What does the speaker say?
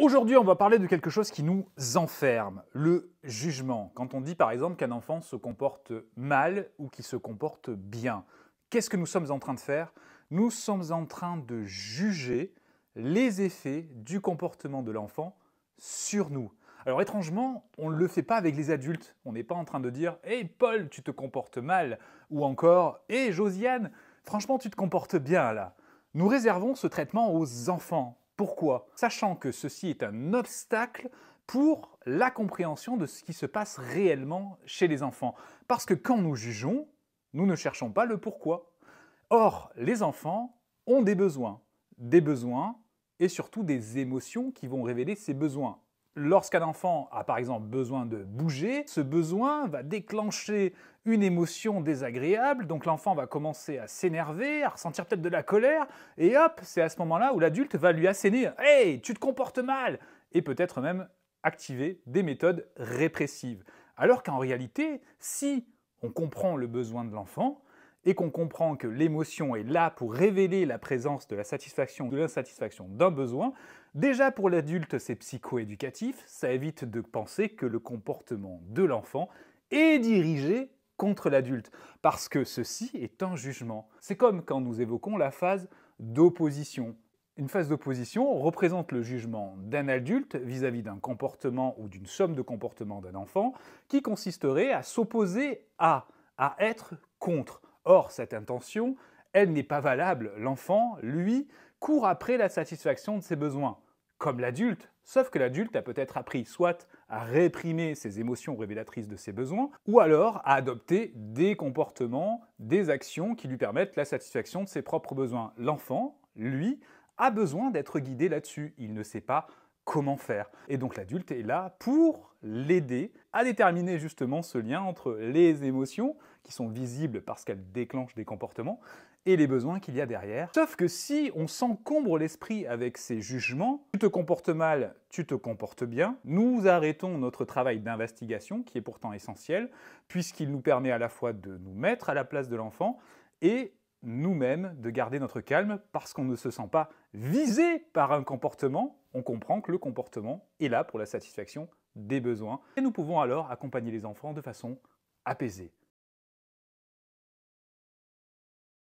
Aujourd'hui, on va parler de quelque chose qui nous enferme, le jugement. Quand on dit par exemple qu'un enfant se comporte mal ou qu'il se comporte bien, qu'est-ce que nous sommes en train de faire Nous sommes en train de juger les effets du comportement de l'enfant sur nous. Alors étrangement, on ne le fait pas avec les adultes. On n'est pas en train de dire Hé Paul, tu te comportes mal !» ou encore Hé Josiane, franchement tu te comportes bien là !» Nous réservons ce traitement aux enfants. Pourquoi Sachant que ceci est un obstacle pour la compréhension de ce qui se passe réellement chez les enfants. Parce que quand nous jugeons, nous ne cherchons pas le pourquoi. Or, les enfants ont des besoins, des besoins et surtout des émotions qui vont révéler ces besoins. Lorsqu'un enfant a par exemple besoin de bouger, ce besoin va déclencher une émotion désagréable, donc l'enfant va commencer à s'énerver, à ressentir peut-être de la colère, et hop, c'est à ce moment-là où l'adulte va lui asséner « Hey, tu te comportes mal !» et peut-être même activer des méthodes répressives. Alors qu'en réalité, si on comprend le besoin de l'enfant, et qu'on comprend que l'émotion est là pour révéler la présence de la satisfaction ou de l'insatisfaction d'un besoin, déjà pour l'adulte c'est psychoéducatif, ça évite de penser que le comportement de l'enfant est dirigé contre l'adulte, parce que ceci est un jugement. C'est comme quand nous évoquons la phase d'opposition. Une phase d'opposition représente le jugement d'un adulte vis-à-vis d'un comportement ou d'une somme de comportements d'un enfant qui consisterait à s'opposer à, à être contre, Or, cette intention, elle n'est pas valable. L'enfant, lui, court après la satisfaction de ses besoins, comme l'adulte, sauf que l'adulte a peut-être appris soit à réprimer ses émotions révélatrices de ses besoins, ou alors à adopter des comportements, des actions qui lui permettent la satisfaction de ses propres besoins. L'enfant, lui, a besoin d'être guidé là-dessus. Il ne sait pas comment faire. Et donc l'adulte est là pour l'aider à déterminer justement ce lien entre les émotions qui sont visibles parce qu'elles déclenchent des comportements et les besoins qu'il y a derrière. Sauf que si on s'encombre l'esprit avec ces jugements, tu te comportes mal, tu te comportes bien, nous arrêtons notre travail d'investigation qui est pourtant essentiel puisqu'il nous permet à la fois de nous mettre à la place de l'enfant et nous-mêmes de garder notre calme parce qu'on ne se sent pas visé par un comportement on comprend que le comportement est là pour la satisfaction des besoins et nous pouvons alors accompagner les enfants de façon apaisée.